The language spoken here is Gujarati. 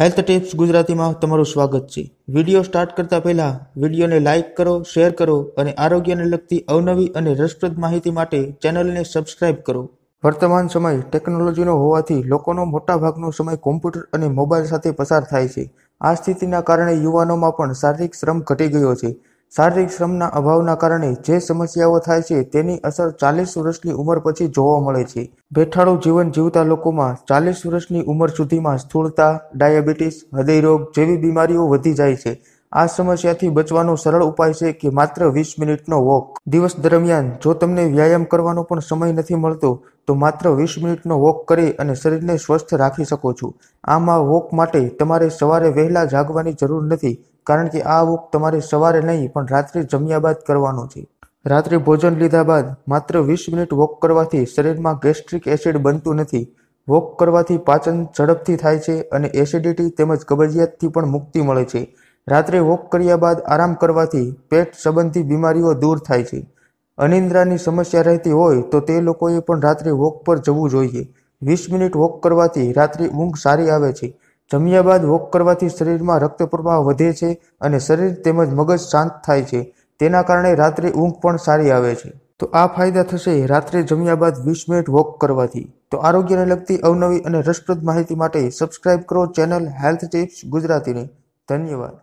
હેલ્થ ટિપ્સ ગુજરાતીમાં તમારું સ્વાગત છે વિડીયો સ્ટાર્ટ કરતા પહેલાં વિડીયોને લાઇક કરો શેર કરો અને આરોગ્યને લગતી અવનવી અને રસપ્રદ માહિતી માટે ચેનલને સબસ્ક્રાઇબ કરો વર્તમાન સમય ટેકનોલોજીનો હોવાથી લોકોનો મોટાભાગનો સમય કોમ્પ્યુટર અને મોબાઈલ સાથે પસાર થાય છે આ સ્થિતિના કારણે યુવાનોમાં પણ શારીરિક શ્રમ ઘટી ગયો છે શારીરિક શ્રમના અભાવના કારણે જે સમસ્યાઓ થાય છે તેની અસર ચાલીસ વર્ષની ઉંમર પછી જોવા મળે છે બેઠાડું જીવન જીવતા લોકોમાં ચાલીસ વર્ષની ઉંમર સુધીમાં સ્થૂળતા ડાયાબિટીસ હૃદયરોગ જેવી બીમારીઓ વધી જાય છે આ સમસ્યાથી બચવાનો સરળ ઉપાય છે કે માત્ર વીસ મિનિટનો વોક દિવસ દરમિયાન જો તમને વ્યાયામ કરવાનો પણ સમય નથી મળતો તો માત્ર વીસ મિનિટનો વોક કરી અને શરીરને સ્વસ્થ રાખી શકો છો આમાં વોક માટે તમારે સવારે વહેલા જાગવાની જરૂર નથી કારણ કે આ વોક તમારે સવારે નહીં પણ રાત્રે જમ્યા બાદ કરવાનો છે રાત્રે ભોજન લીધા બાદ માત્ર વીસ મિનિટ વોક કરવાથી શરીરમાં ગેસ્ટ્રિક એસિડ બનતું નથી વોક કરવાથી પાચન ઝડપથી થાય છે અને એસિડિટી તેમજ કબજિયાતથી પણ મુક્તિ મળે છે રાત્રે વોક કર્યા બાદ આરામ કરવાથી પેટ સંબંધી બીમારીઓ દૂર થાય છે અનિંદ્રાની સમસ્યા રહેતી હોય તો તે લોકોએ પણ રાત્રે વોક પર જવું જોઈએ વીસ મિનિટ વોક કરવાથી રાત્રે ઊંઘ સારી આવે છે જમ્યા બાદ વોક કરવાથી શરીરમાં રક્ત પ્રવાહ વધે છે અને શરીર તેમજ મગજ શાંત થાય છે તેના કારણે રાત્રે ઊંઘ પણ સારી આવે છે તો આ ફાયદા થશે રાત્રે જમ્યા બાદ વીસ મિનિટ વોક કરવાથી તો આરોગ્યને લગતી અવનવી અને રસપ્રદ માહિતી માટે સબસ્ક્રાઇબ કરો ચેનલ હેલ્થ ટિપ્સ ગુજરાતીને ધન્યવાદ